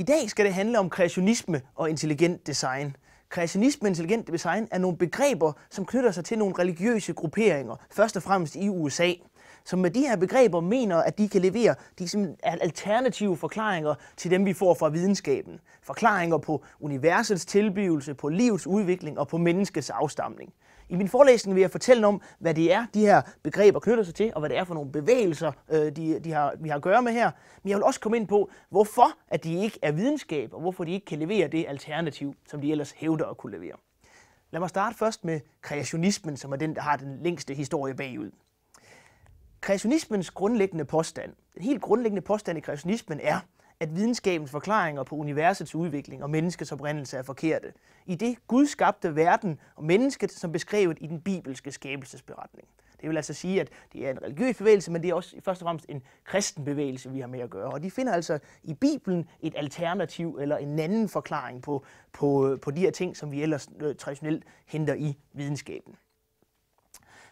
I dag skal det handle om kreationisme og intelligent design. Kreationisme og intelligent design er nogle begreber, som knytter sig til nogle religiøse grupperinger, først og fremmest i USA, som med de her begreber mener, at de kan levere de alternative forklaringer til dem, vi får fra videnskaben. Forklaringer på universets tilblivelse, på livets udvikling og på menneskets afstamning. I min forelæsning vil jeg fortælle om, hvad det er, de her begreber knytter sig til, og hvad det er for nogle bevægelser, øh, de, de har, vi har at gøre med her. Men jeg vil også komme ind på, hvorfor at de ikke er videnskab, og hvorfor de ikke kan levere det alternativ, som de ellers hævder at kunne levere. Lad mig starte først med kreationismen, som er den, der har den længste historie bagud. Kreationismens grundlæggende påstand, den helt grundlæggende påstand i kreationismen er, at videnskabens forklaringer på universets udvikling og menneskets oprindelse er forkerte, i det Gud skabte verden og mennesket som beskrevet i den bibelske skabelsesberetning. Det vil altså sige, at det er en religiøs bevægelse, men det er også først og fremmest en kristen bevægelse, vi har med at gøre. Og de finder altså i Bibelen et alternativ eller en anden forklaring på, på, på de her ting, som vi ellers øh, traditionelt henter i videnskaben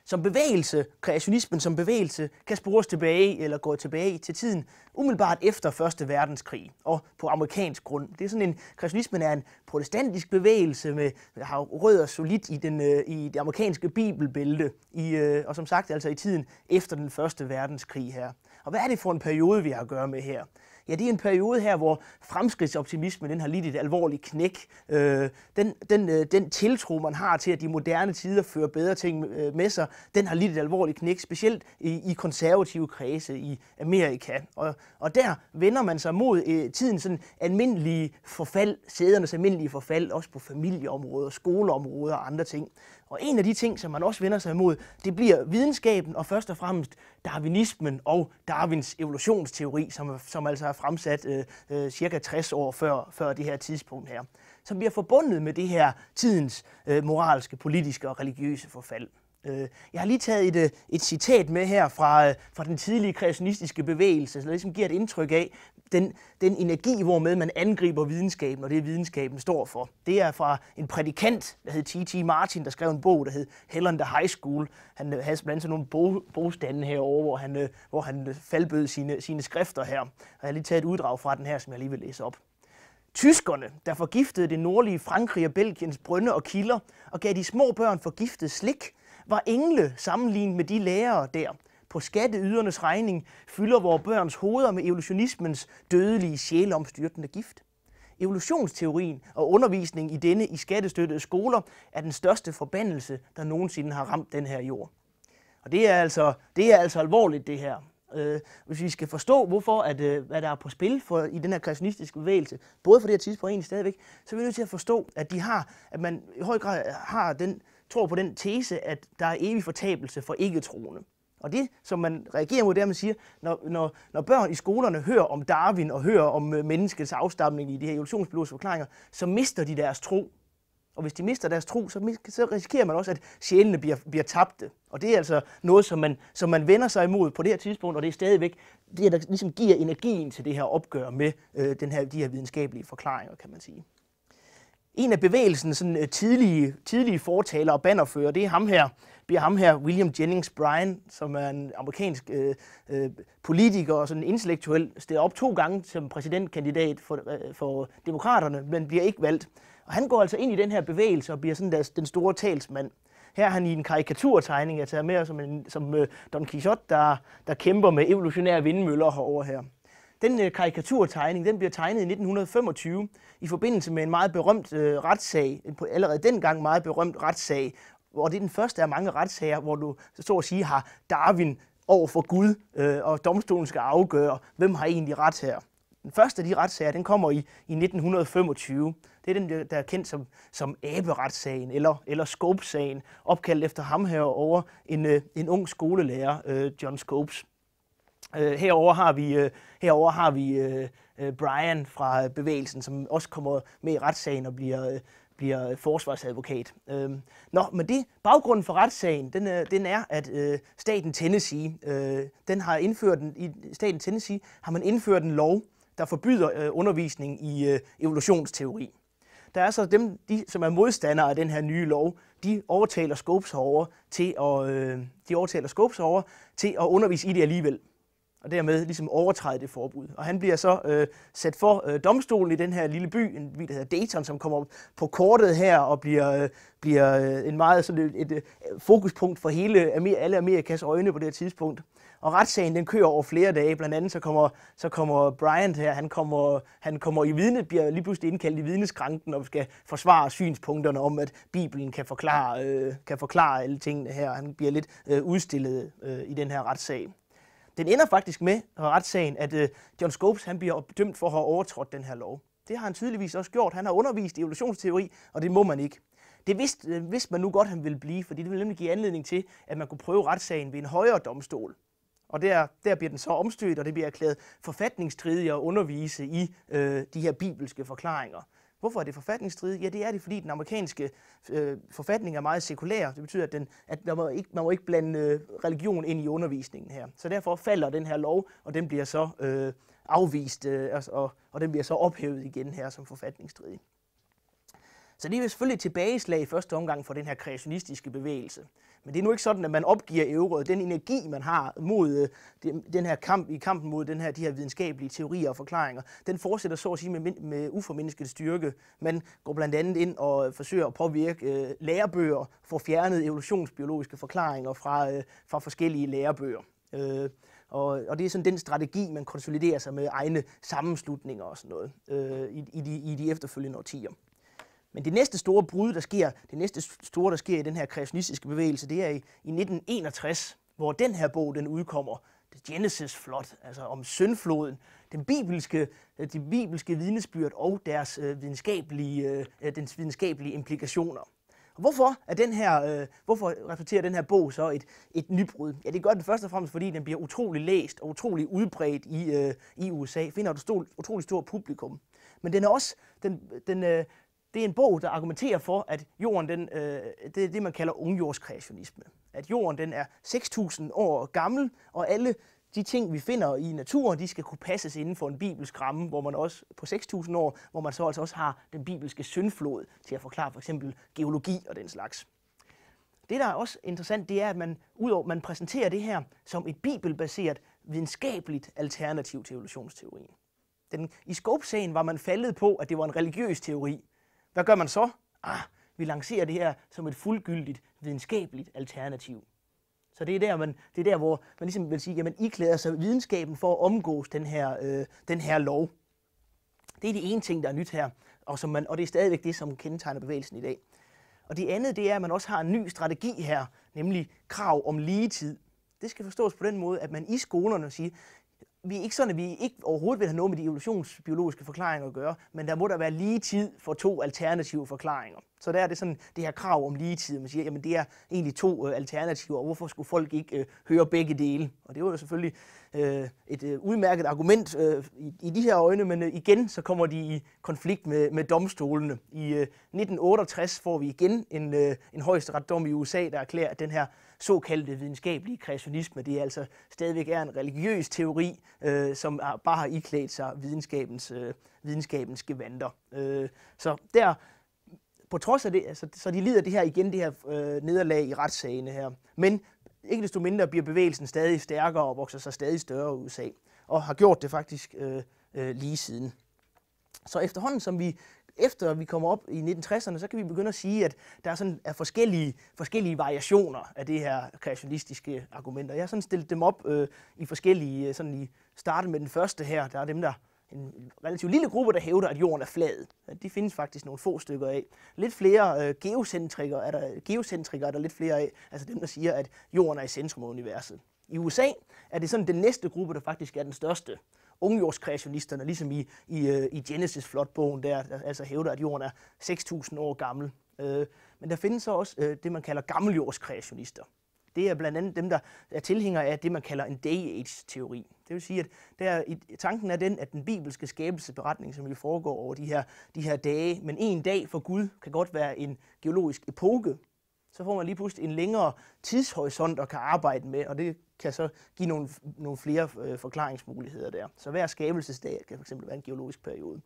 som bevægelse, kreationismen som bevægelse, kan spores tilbage eller gå tilbage til tiden umiddelbart efter 1. verdenskrig og på amerikansk grund. Det er sådan en, kreationismen er en protestantisk bevægelse med har rødder solidt i, den, øh, i det amerikanske bibelbælte, i, øh, og som sagt altså i tiden efter den første verdenskrig her. Og hvad er det for en periode, vi har at gøre med her? ja, det er en periode her, hvor fremskridtsoptimismen den har lidt et alvorligt knæk. Øh, den, den, øh, den tiltro, man har til, at de moderne tider fører bedre ting øh, med sig, den har lidt et alvorligt knæk, specielt i, i konservative kredse i Amerika. Og, og der vender man sig mod øh, tidens sådan almindelige forfald, sædernes almindelige forfald, også på familieområder, skoleområder og andre ting. Og en af de ting, som man også vender sig imod, det bliver videnskaben og først og fremmest darwinismen og Darwins evolutionsteori, som, som altså er fremsat øh, øh, cirka 60 år før, før det her tidspunkt her, som bliver forbundet med det her tidens øh, moralske, politiske og religiøse forfald. Øh, jeg har lige taget et, øh, et citat med her fra, øh, fra den tidlige kreationistiske bevægelse, som det ligesom giver et indtryk af den, den energi, hvormed man angriber videnskaben, og det videnskaben står for. Det er fra en prædikant, der hed T.T. Martin, der skrev en bog, der hed Hell the High School. Han havde blandt andet nogle bog, bogstande herover, hvor han, hvor han faldbød sine, sine skrifter her. Og jeg har lige taget et uddrag fra den her, som jeg lige vil læse op. Tyskerne, der forgiftede det nordlige Frankrig og Belgiens brønde og kilder, og gav de små børn forgiftet slik, var engle sammenlignet med de lærere der. På skatteydernes regning fylder vores børns hoveder med evolutionismens dødelige sjælomstyrtende gift. Evolutionsteorien og undervisning i denne i skattestøttede skoler er den største forbandelse, der nogensinde har ramt den her jord. Og det er altså, det er altså alvorligt, det her. Øh, hvis vi skal forstå, hvorfor at, øh, hvad der er på spil for, i den her kristianistiske bevægelse, både for det her tidspunkt og egentlig stadigvæk, så er vi nødt til at forstå, at de har, at man i høj grad har den tror på den tese, at der er evig fortabelse for ikke-troende. Og det, som man reagerer mod, det er, at man siger, når, når, når børn i skolerne hører om Darwin og hører om øh, menneskets afstamning i de her evolutionsbiologiske forklaringer, så mister de deres tro. Og hvis de mister deres tro, så, så risikerer man også, at sjælene bliver, bliver tabte. Og det er altså noget, som man, som man vender sig imod på det her tidspunkt, og det er stadigvæk det, der ligesom giver energien til det her opgør med øh, den her, de her videnskabelige forklaringer, kan man sige en af bevægelsens sådan, øh, tidlige, tidlige fortaler og bannerfører, det er ham her, bliver ham her, William Jennings Bryan, som er en amerikansk øh, øh, politiker og sådan intellektuel, stiller op to gange som præsidentkandidat for, øh, for demokraterne, men bliver ikke valgt. Og han går altså ind i den her bevægelse og bliver sådan deres, den store talsmand. Her er han i en karikaturtegning, jeg tager med, som, en, som øh, Don Quixote, der, der kæmper med evolutionære vindmøller herover her. Den øh, karikaturtegning den bliver tegnet i 1925 i forbindelse med en meget berømt øh, retssag, en på, allerede dengang meget berømt retssag, hvor det er den første af mange retssager, hvor du så at sige har Darwin over for Gud, øh, og domstolen skal afgøre, hvem har egentlig ret her. Den første af de retssager, den kommer i, i 1925. Det er den, der er kendt som, som aberetssagen, eller, eller Scopes-sagen, opkaldt efter ham herover en, øh, en ung skolelærer, øh, John Scopes. Øh, herover har vi, øh, herover har vi øh, øh, Brian fra bevægelsen, som også kommer med i retssagen og bliver, øh, bliver forsvarsadvokat. Øh, nå, men det, baggrunden for retssagen, den, øh, den er, at øh, staten Tennessee, øh, den har indført, en, i staten Tennessee har man indført en lov, der forbyder øh, undervisning i øh, evolutionsteori. Der er så dem, de, som er modstandere af den her nye lov, de overtaler Scopes over til at, øh, de overtaler Scopes over til at undervise i det alligevel og dermed ligesom overtræde det forbud. Og han bliver så øh, sat for øh, domstolen i den her lille by, en by, der hedder Dayton, som kommer på kortet her og bliver, øh, bliver øh, en meget sådan et, et, øh, fokuspunkt for hele, alle Amerikas øjne på det her tidspunkt. Og retssagen den kører over flere dage. Blandt andet så kommer, så kommer Bryant her, han kommer, han kommer i vidne, bliver lige pludselig indkaldt i vidneskranken og skal forsvare synspunkterne om, at Bibelen kan forklare, øh, kan forklare alle tingene her. Han bliver lidt øh, udstillet øh, i den her retssag. Den ender faktisk med retssagen, at øh, John Scopes han bliver dømt for at have overtrådt den her lov. Det har han tydeligvis også gjort. Han har undervist i evolutionsteori, og det må man ikke. Det vidste, øh, vidste man nu godt, han ville blive, fordi det ville nemlig give anledning til, at man kunne prøve retssagen ved en højere domstol. Og der, der bliver den så omstødt, og det bliver erklæret forfatningstridigt at undervise i øh, de her bibelske forklaringer. Hvorfor er det forfatningsstridigt? Ja, det er det, fordi den amerikanske øh, forfatning er meget sekulær. Det betyder, at, den, at man, må ikke, man må ikke blande øh, religion ind i undervisningen her. Så derfor falder den her lov, og den bliver så øh, afvist, øh, og, og, og den bliver så ophævet igen her som forfatningsstridig. Så det er selvfølgelig et tilbageslag i første omgang for den her kreationistiske bevægelse. Men det er nu ikke sådan, at man opgiver euroet. Den energi, man har mod øh, den her kamp, i kampen mod den her, de her videnskabelige teorier og forklaringer, den fortsætter så at sige med, med uformindsket styrke. Man går blandt andet ind og øh, forsøger at påvirke øh, lærebøger, for fjernet evolutionsbiologiske forklaringer fra, øh, fra forskellige lærebøger. Øh, og, og det er sådan den strategi, man konsoliderer sig med egne sammenslutninger og sådan noget øh, i, i, de, i de efterfølgende årtier. Men det næste store brud, der sker, det næste store, der sker i den her kreationistiske bevægelse, det er i, i 1961, hvor den her bog den udkommer, The Genesis Flood, altså om syndfloden, den bibelske, de bibelske vidnesbyrd og deres øh, videnskabelige, øh, øh, dens videnskabelige implikationer. Og hvorfor, er den her, øh, hvorfor reflekterer den her bog så et, et nybrud? Ja, det gør den først og fremmest, fordi den bliver utrolig læst og utrolig udbredt i, øh, i USA, finder et stort, utrolig stort publikum. Men den er også, den, den, øh, det er en bog, der argumenterer for, at jorden den, øh, det er det, man kalder ungjordskreationisme. At jorden den er 6.000 år gammel, og alle de ting, vi finder i naturen, de skal kunne passes inden for en bibelsk ramme, hvor man også på 6.000 år, hvor man så altså også har den bibelske syndflod til at forklare for eksempel geologi og den slags. Det, der er også interessant, det er, at man, udover, man præsenterer det her som et bibelbaseret videnskabeligt alternativ til evolutionsteorien. Den, I scope var man faldet på, at det var en religiøs teori, hvad gør man så? Ah, vi lancerer det her som et fuldgyldigt videnskabeligt alternativ. Så det er der, man, det er der hvor man ligesom vil sige, jamen I klæder sig videnskaben for at omgås den her, øh, den her lov. Det er det ene ting, der er nyt her, og, som man, og det er stadigvæk det, som kendetegner bevægelsen i dag. Og det andet, det er, at man også har en ny strategi her, nemlig krav om tid. Det skal forstås på den måde, at man i skolerne siger, vi er ikke sådan, at vi ikke overhovedet vil have noget med de evolutionsbiologiske forklaringer at gøre, men der må der være lige tid for to alternative forklaringer. Så der er det sådan det her krav om lige tid, man siger, jamen det er egentlig to øh, alternativer, og hvorfor skulle folk ikke øh, høre begge dele? Og det var jo selvfølgelig øh, et øh, udmærket argument øh, i, i de her øjne, men øh, igen så kommer de i konflikt med, med domstolene. I øh, 1968 får vi igen en, øh, en højesteretdom i USA, der erklærer, at den her såkaldte videnskabelige kreationisme. Det er altså stadigvæk er en religiøs teori, øh, som er, bare har iklædt sig videnskabens, øh, videnskabens gevanter. Øh, så der, på trods af det, altså, så de lider det her igen, det her øh, nederlag i retssagene her. Men ikke desto mindre bliver bevægelsen stadig stærkere og vokser sig stadig større i USA, og har gjort det faktisk øh, øh, lige siden. Så efterhånden, som vi efter vi kommer op i 1960'erne, så kan vi begynde at sige, at der er, sådan, er forskellige, forskellige variationer af det her kreationistiske argument. jeg har sådan stillet dem op øh, i forskellige, øh, sådan i starten med den første her, der er dem, der en relativt lille gruppe, der hævder, at jorden er flad. De findes faktisk nogle få stykker af. Lidt flere øh, geocentrikere, er der, geocentrikere er der lidt flere af, altså dem, der siger, at jorden er i centrum af universet. I USA er det sådan den næste gruppe, der faktisk er den største ungjordskreationisterne, ligesom i, i, øh, i Genesis-flotbogen der, der altså hævder, at jorden er 6.000 år gammel. Øh, men der findes så også øh, det, man kalder gammeljordskreationister. Det er blandt andet dem, der er tilhængere af det, man kalder en day-age-teori. Det vil sige, at der, tanken er den, at den bibelske skabelseberetning, som jo foregår over de her, de her dage, men en dag for Gud kan godt være en geologisk epoke, så får man lige pludselig en længere tidshorisont at kan arbejde med, og det kan så give nogle, nogle flere øh, forklaringsmuligheder der. Så hver skabelsesdag kan fx være en geologisk periode.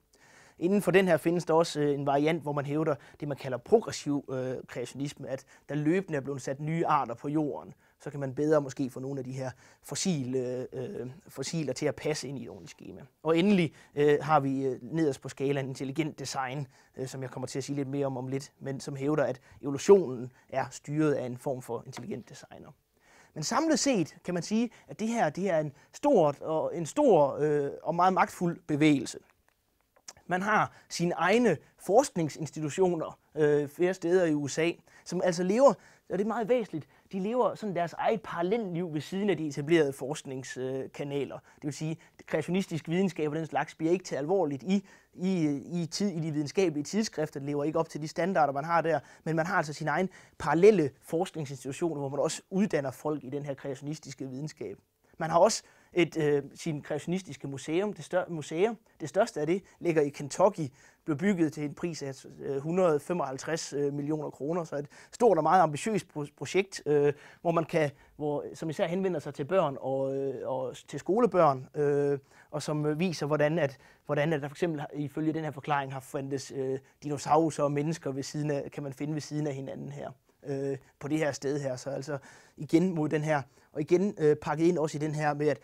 Inden for den her findes der også øh, en variant, hvor man hævder det, man kalder progressiv øh, kreationisme, at der løbende er blevet sat nye arter på jorden, så kan man bedre måske få nogle af de her fossile, øh, fossiler til at passe ind i et ordentligt schema. Og endelig øh, har vi øh, nederst på skalaen intelligent design, øh, som jeg kommer til at sige lidt mere om om lidt, men som hævder, at evolutionen er styret af en form for intelligent designer. Men samlet set kan man sige, at det her det er en, stort og, en stor øh, og meget magtfuld bevægelse. Man har sine egne forskningsinstitutioner øh, flere steder i USA, som altså lever og det er meget væsentligt, de lever sådan deres eget parallelliv ved siden af de etablerede forskningskanaler. Det vil sige, at kreationistisk videnskab og den slags bliver ikke taget alvorligt i, i, i, tid, i de videnskabelige tidsskrifter, det lever ikke op til de standarder, man har der, men man har altså sin egen parallelle forskningsinstitution, hvor man også uddanner folk i den her kreationistiske videnskab. Man har også et, øh, sin kreationistiske museum, det, større museum, det største af det, ligger i Kentucky, blev bygget til en pris af 155 øh, øh, millioner kroner. Så et stort og meget ambitiøst projekt, øh, hvor man kan, hvor, som især henvender sig til børn og, øh, og til skolebørn, øh, og som viser, hvordan, at, hvordan at der for eksempel ifølge den her forklaring har fundet øh, dinosaurer og mennesker ved siden af, kan man finde ved siden af hinanden her øh, på det her sted her. Så altså igen mod den her, og igen øh, pakket ind også i den her med, at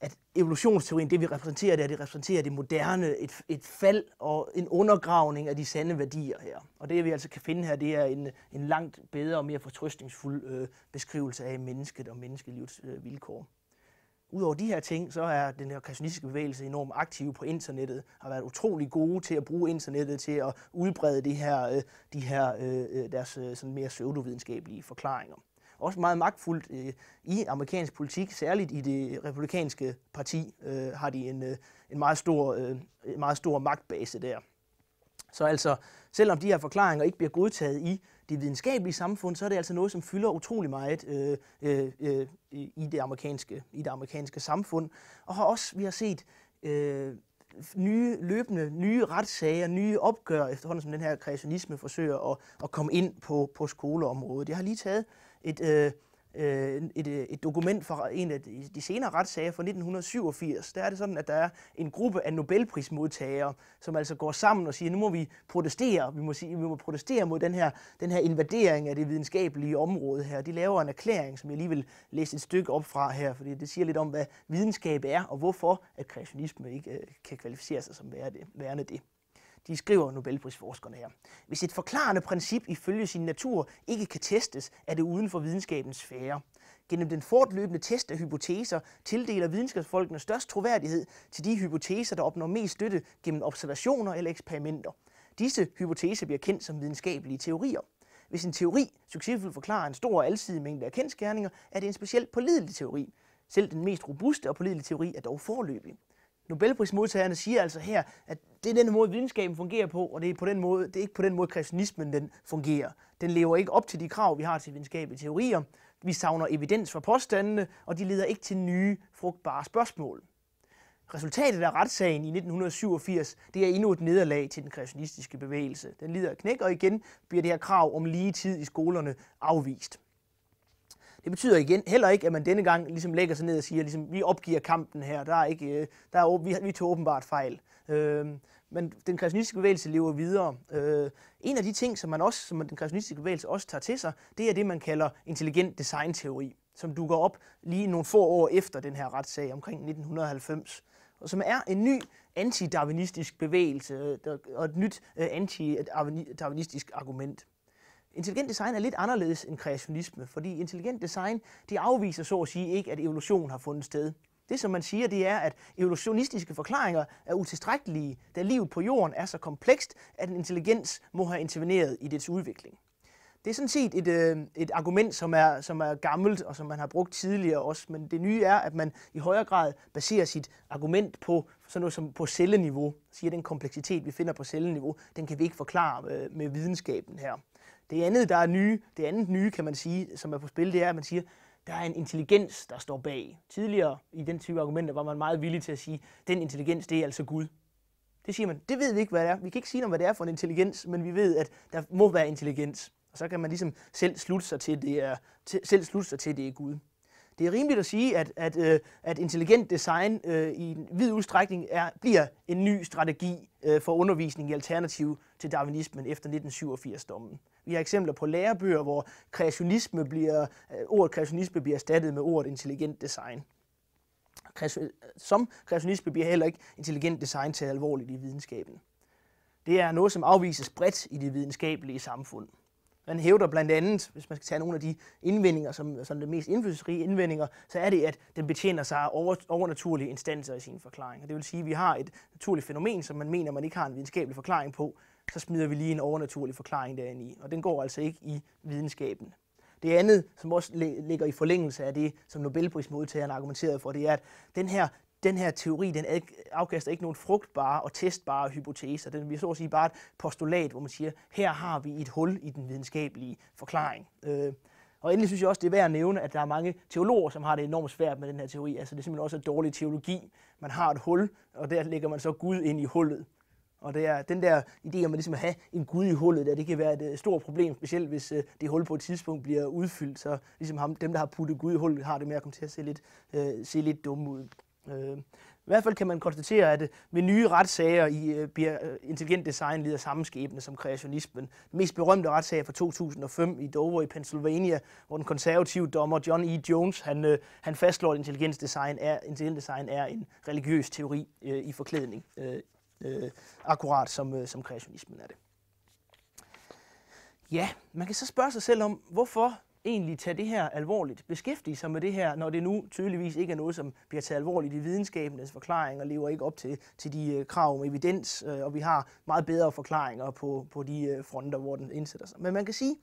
at evolutionsteorien, det vi repræsenterer, det er, det repræsenterer det moderne, et, et fald og en undergravning af de sande værdier her. Og det vi altså kan finde her, det er en, en langt bedre og mere fortrystningsfuld øh, beskrivelse af mennesket og menneskelivets øh, vilkår. Udover de her ting, så er den her kreationistiske bevægelse enormt aktiv på internettet, har været utrolig gode til at bruge internettet til at udbrede de her, øh, de her øh, øh deres øh, sådan mere pseudovidenskabelige forklaringer også meget magtfuldt øh, i amerikansk politik, særligt i det republikanske parti øh, har de en, øh, en meget, stor, øh, en meget stor magtbase der. Så altså, selvom de her forklaringer ikke bliver godtaget i det videnskabelige samfund, så er det altså noget, som fylder utrolig meget øh, øh, øh, i, det amerikanske, i det amerikanske samfund. Og har også, vi har set øh, nye løbende, nye retssager, nye opgør efterhånden, som den her kreationisme forsøger at, at komme ind på, på skoleområdet. Jeg har lige taget et, øh, øh et, øh, et dokument fra en af de senere retssager fra 1987. Der er det sådan, at der er en gruppe af Nobelprismodtagere, som altså går sammen og siger, nu må vi protestere, vi må, sige, vi må protestere mod den her, den her invadering af det videnskabelige område her. De laver en erklæring, som jeg lige vil læse et stykke op fra her, fordi det siger lidt om, hvad videnskab er, og hvorfor at kreationisme ikke øh, kan kvalificere sig som værende det de skriver Nobelprisforskerne her. Hvis et forklarende princip ifølge sin natur ikke kan testes, er det uden for videnskabens sfære. Gennem den fortløbende test af hypoteser tildeler videnskabsfolkene størst troværdighed til de hypoteser, der opnår mest støtte gennem observationer eller eksperimenter. Disse hypoteser bliver kendt som videnskabelige teorier. Hvis en teori succesfuldt forklarer en stor og alsidig mængde af kendskærninger, er det en specielt pålidelig teori. Selv den mest robuste og pålidelige teori er dog forløbig. Nobelprismodtagerne siger altså her, at det er den måde, videnskaben fungerer på, og det er, på den måde, det er ikke på den måde, kristianismen den fungerer. Den lever ikke op til de krav, vi har til videnskabelige teorier. Vi savner evidens for påstandene, og de leder ikke til nye, frugtbare spørgsmål. Resultatet af retssagen i 1987, det er endnu et nederlag til den kristianistiske bevægelse. Den lider af knæk, og igen bliver det her krav om lige tid i skolerne afvist. Det betyder igen heller ikke, at man denne gang ligesom lægger sig ned og siger, ligesom, vi opgiver kampen her, der er ikke, øh, der er, vi, vi tog åbenbart fejl. Øh, men den kreationistiske bevægelse lever videre. Øh, en af de ting, som, man også, som den kreationistiske bevægelse også tager til sig, det er det, man kalder intelligent designteori, som dukker op lige nogle få år efter den her retssag omkring 1990 og som er en ny anti-darwinistisk bevægelse øh, og et nyt øh, anti-darwinistisk argument. Intelligent design er lidt anderledes end kreationisme, fordi intelligent design de afviser så at sige ikke, at evolution har fundet sted. Det, som man siger, det er, at evolutionistiske forklaringer er utilstrækkelige, da livet på jorden er så komplekst, at en intelligens må have interveneret i dets udvikling. Det er sådan set et, øh, et argument, som er, som er gammelt og som man har brugt tidligere også, men det nye er, at man i højere grad baserer sit argument på sådan noget som på celleniveau. Siger den kompleksitet, vi finder på celleniveau, den kan vi ikke forklare øh, med videnskaben her. Det andet, der er nye, det andet nye, kan man sige, som er på spil, det er, at man siger, der er en intelligens, der står bag. Tidligere i den type argumenter var man meget villig til at sige, den intelligens, det er altså Gud. Det siger man, det ved vi ikke, hvad det er. Vi kan ikke sige, hvad det er for en intelligens, men vi ved, at der må være intelligens. Og så kan man ligesom selv slutte sig til, det er, selv slutte sig til, det er Gud. Det er rimeligt at sige, at, at, øh, at intelligent design øh, i en vid udstrækning er, bliver en ny strategi øh, for undervisning i alternativ til darwinismen efter 1987-dommen. Vi har eksempler på lærebøger, hvor kreationisme bliver, øh, ordet kreationisme bliver erstattet med ordet intelligent design. Som kreationisme bliver heller ikke intelligent design taget alvorligt i videnskaben. Det er noget, som afvises bredt i det videnskabelige samfund. Man hævder blandt andet, hvis man skal tage nogle af de indvendinger, som, som det mest indflydelsesrige indvendinger, så er det, at den betjener sig af over, overnaturlige instanser i sine forklaringer. Det vil sige, at vi har et naturligt fænomen, som man mener, man ikke har en videnskabelig forklaring på, så smider vi lige en overnaturlig forklaring derinde i, og den går altså ikke i videnskaben. Det andet, som også ligger i forlængelse af det, som Nobelprismodtageren argumenterede for, det er, at den her den her teori den afkaster ikke nogen frugtbare og testbare hypoteser. Den bliver så at sige bare et postulat, hvor man siger, her har vi et hul i den videnskabelige forklaring. Øh, og endelig synes jeg også, det er værd at nævne, at der er mange teologer, som har det enormt svært med den her teori. Altså det er simpelthen også en dårlig teologi. Man har et hul, og der lægger man så Gud ind i hullet. Og det er den der idé om at ligesom have en Gud i hullet, der, det kan være et øh, stort problem, specielt hvis øh, det hul på et tidspunkt bliver udfyldt, så ligesom ham, dem, der har puttet Gud i hullet, har det med at komme til at se lidt, øh, se lidt dumme ud. Øh, I hvert fald kan man konstatere, at ved øh, nye retssager i, øh, bliver intelligent design lider samme skæbne som kreationismen. Den mest berømte retssag fra 2005 i Dover i Pennsylvania, hvor den konservative dommer John E. Jones han, han fastslår, at intelligent design, er, intelligent design er en religiøs teori øh, i forklædning, øh, øh, akkurat som, øh, som kreationismen er det. Ja, man kan så spørge sig selv om, hvorfor egentlig tage det her alvorligt, beskæftige sig med det her, når det nu tydeligvis ikke er noget, som bliver taget alvorligt i videnskabens forklaring og lever ikke op til, til de øh, krav om evidens, øh, og vi har meget bedre forklaringer på, på de øh, fronter, hvor den indsætter sig. Men man kan sige,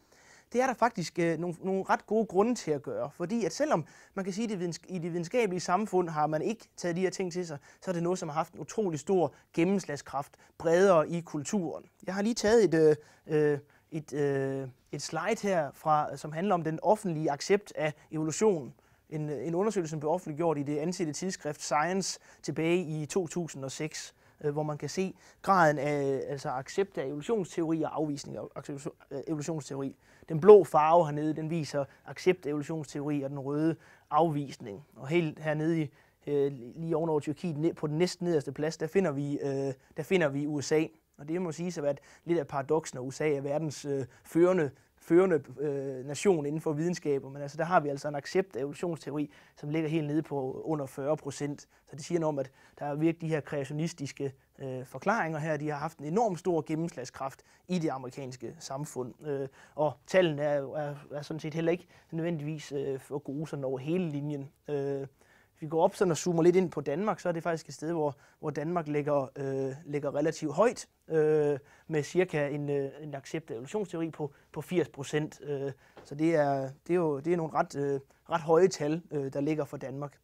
det er der faktisk øh, nogle, nogle ret gode grunde til at gøre. Fordi at selvom man kan sige, at det i det videnskabelige samfund har man ikke taget de her ting til sig, så er det noget, som har haft en utrolig stor gennemslagskraft bredere i kulturen. Jeg har lige taget et, Øh, øh, et, øh, et slide her, fra, som handler om den offentlige accept af evolution. En, en undersøgelse, som blev offentliggjort i det ansete tidsskrift Science tilbage i 2006, øh, hvor man kan se graden af altså accept af evolutionsteori og afvisning af øh, evolutionsteori. Den blå farve hernede, den viser accept af evolutionsteori, og den røde afvisning. Og helt hernede i, øh, lige ovenover Tyrkiet, på den næsten nederste plads, der finder vi, øh, der finder vi USA. Og det må sige sig at lidt af paradoks, når USA er verdens øh, førende førende øh, nation inden for videnskaber, men altså, der har vi altså en accept af evolutionsteori, som ligger helt nede på under 40 procent. Så det siger noget om, at der er virkelig de her kreationistiske øh, forklaringer her, de har haft en enorm stor gennemslagskraft i det amerikanske samfund. Øh, og tallene er, er, er sådan set heller ikke nødvendigvis øh, for gode sådan over hele linjen. Øh, hvis vi går op sådan og zoomer lidt ind på Danmark, så er det faktisk et sted, hvor, hvor Danmark ligger, øh, ligger relativt højt, øh, med cirka en, øh, en accept af evolutionsteori på, på 80 procent. Øh, så det er, det er jo det er nogle ret, øh, ret høje tal, øh, der ligger for Danmark.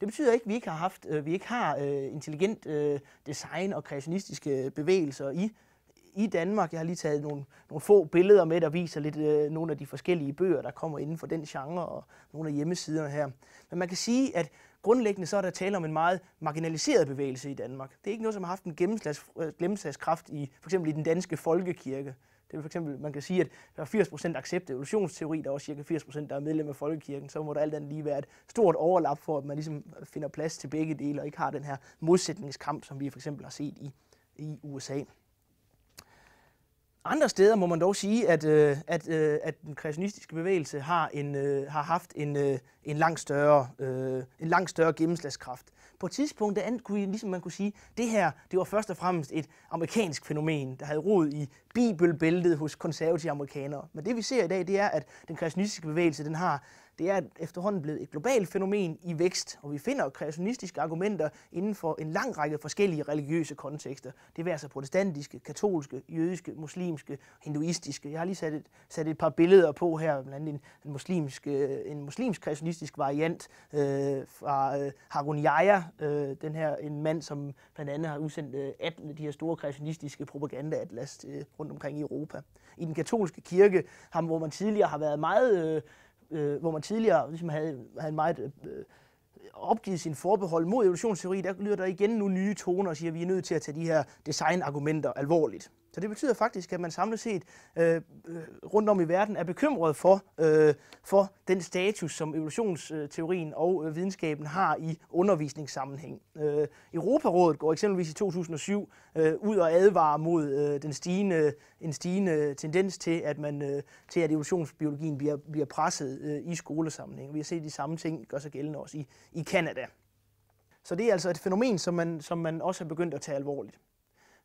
Det betyder ikke, at vi ikke har, haft, øh, vi ikke har øh, intelligent øh, design og kreationistiske bevægelser i i Danmark. Jeg har lige taget nogle, nogle få billeder med, der viser lidt øh, nogle af de forskellige bøger, der kommer inden for den genre og nogle af hjemmesiderne her. Men man kan sige, at grundlæggende så er der tale om en meget marginaliseret bevægelse i Danmark. Det er ikke noget, som har haft en øh, gennemslagskraft i for eksempel i den danske folkekirke. Det er for eksempel, man kan sige, at der er 80% accept af evolutionsteori, der er også cirka 80% der er medlem af folkekirken, så må der alt andet lige være et stort overlap for, at man ligesom finder plads til begge dele og ikke har den her modsætningskamp, som vi for eksempel har set i, i USA. Andre steder må man dog sige, at, øh, at, øh, at den kreationistiske bevægelse har, en, øh, har haft en, øh, en, langt større, øh, en langt større gennemslagskraft. På et tidspunkt, der kunne, ligesom man kunne sige, det her det var først og fremmest et amerikansk fænomen, der havde rod i bibelbæltet hos konservative amerikanere. Men det vi ser i dag, det er, at den kreationistiske bevægelse den har det er efterhånden blevet et globalt fænomen i vækst, og vi finder kreationistiske argumenter inden for en lang række forskellige religiøse kontekster. Det vil altså protestantiske, katolske, jødiske, muslimske, hinduistiske. Jeg har lige sat et, sat et par billeder på her, blandt andet en, en muslimsk, øh, en muslimsk kreationistisk variant øh, fra øh, Harun Yahya, øh, den her en mand, som blandt andet har udsendt øh, atle, de her store kreationistiske propagandaatlas øh, rundt omkring i Europa. I den katolske kirke, ham, hvor man tidligere har været meget øh, øh, hvor man tidligere ligesom havde, havde meget øh, opgivet sin forbehold mod evolutionsteori, der lyder der igen nu nye toner og siger, at vi er nødt til at tage de her designargumenter alvorligt. Så det betyder faktisk, at man samlet set øh, øh, rundt om i verden er bekymret for, øh, for den status, som evolutionsteorien og øh, videnskaben har i undervisningssammenhæng. Øh, Europarådet går eksempelvis i 2007 øh, ud og advarer mod øh, den stigende, en stigende tendens til, at man øh, til at evolutionsbiologien bliver, bliver presset øh, i skolesammenhæng. Vi har set de samme ting gør sig gældende også i, i Kanada. Så det er altså et fænomen, som man, som man også er begyndt at tage alvorligt.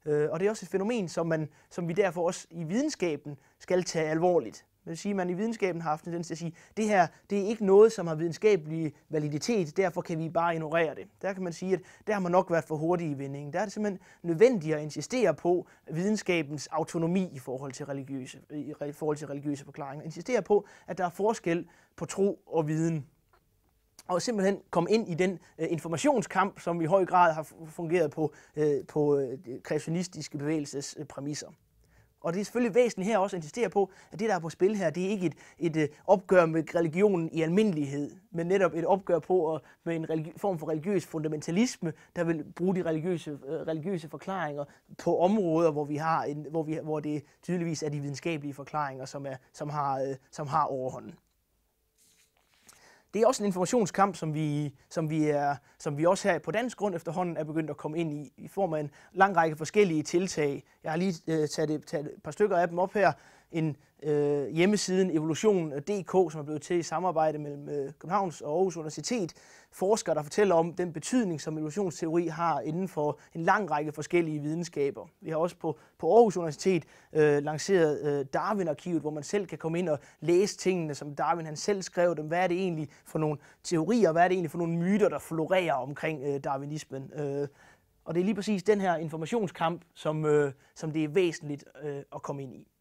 Øh, og det er også et fænomen, som, man, som vi derfor også i videnskaben skal tage alvorligt. Det vil sige, at man i videnskaben har haft en til at sige, at det her det er ikke noget, som har videnskabelig validitet, derfor kan vi bare ignorere det. Der kan man sige, at der har man nok været for hurtig i vendingen. Der er det simpelthen nødvendigt at insistere på videnskabens autonomi i forhold til religiøse, i forhold til religiøse forklaringer. Insistere på, at der er forskel på tro og viden og simpelthen komme ind i den øh, informationskamp, som i høj grad har fungeret på, øh, på øh, kreationistiske bevægelses øh, præmisser. Og det er selvfølgelig væsentligt her også at insistere på, at det, der er på spil her, det er ikke et, et, et øh, opgør med religionen i almindelighed, men netop et opgør på at, med en religi- form for religiøs fundamentalisme, der vil bruge de religiøse, øh, religiøse forklaringer på områder, hvor, vi har en, hvor, vi, hvor det tydeligvis er de videnskabelige forklaringer, som, er, som, har, øh, som har overhånden det er også en informationskamp, som vi, som vi, er, som vi også her på dansk grund efterhånden er begyndt at komme ind i, i form af en lang række forskellige tiltag. Jeg har lige øh, taget, et, taget et par stykker af dem op her en øh, hjemmesiden evolution.dk, som er blevet til i samarbejde mellem øh, Københavns og Aarhus Universitet, forskere, der fortæller om den betydning, som evolutionsteori har inden for en lang række forskellige videnskaber. Vi har også på, på Aarhus Universitet øh, lanceret øh, Darwin-arkivet, hvor man selv kan komme ind og læse tingene, som Darwin han selv skrev dem. Hvad er det egentlig for nogle teorier, hvad er det egentlig for nogle myter, der florerer omkring øh, darwinismen? Øh, og det er lige præcis den her informationskamp, som, øh, som det er væsentligt øh, at komme ind i.